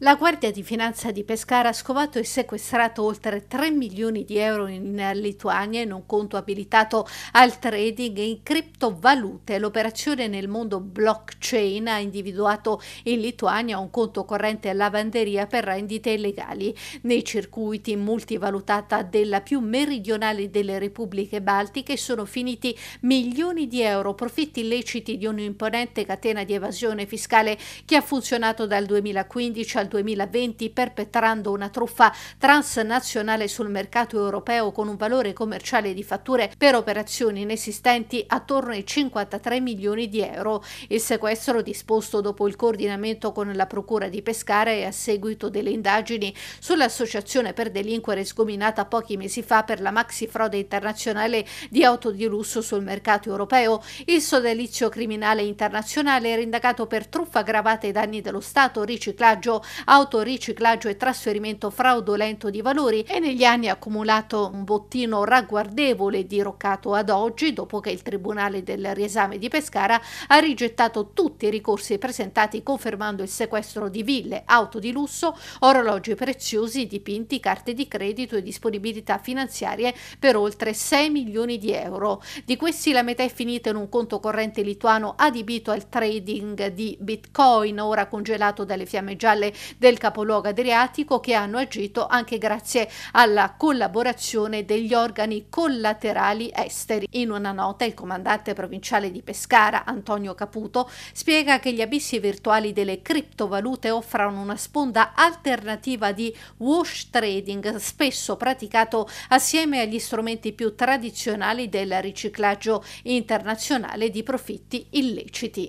La Guardia di Finanza di Pescara ha scovato e sequestrato oltre 3 milioni di euro in Lituania in un conto abilitato al trading in criptovalute. L'operazione nel mondo blockchain ha individuato in Lituania un conto corrente a lavanderia per rendite illegali nei circuiti multivalutata della più meridionale delle repubbliche baltiche sono finiti milioni di euro profitti illeciti di un'imponente catena di evasione fiscale che ha funzionato dal 2015 al dal 2020 perpetrando una truffa transnazionale sul mercato europeo con un valore commerciale di fatture per operazioni inesistenti attorno ai 53 milioni di euro. Il sequestro disposto dopo il coordinamento con la Procura di Pescara e a seguito delle indagini sull'associazione per delinquere sgominata pochi mesi fa per la maxi frode internazionale di auto di lusso sul mercato europeo, il sodalizio criminale internazionale era indagato per truffa aggravata ai danni dello Stato, riciclaggio, autoriciclaggio e trasferimento fraudolento di valori e negli anni ha accumulato un bottino ragguardevole diroccato ad oggi dopo che il Tribunale del riesame di Pescara ha rigettato tutti i ricorsi presentati confermando il sequestro di ville, auto di lusso, orologi preziosi, dipinti, carte di credito e disponibilità finanziarie per oltre 6 milioni di euro. Di questi la metà è finita in un conto corrente lituano adibito al trading di bitcoin, ora congelato dalle fiamme gialle del capoluogo adriatico che hanno agito anche grazie alla collaborazione degli organi collaterali esteri. In una nota il comandante provinciale di Pescara, Antonio Caputo, spiega che gli abissi virtuali delle criptovalute offrono una sponda alternativa di wash trading, spesso praticato assieme agli strumenti più tradizionali del riciclaggio internazionale di profitti illeciti.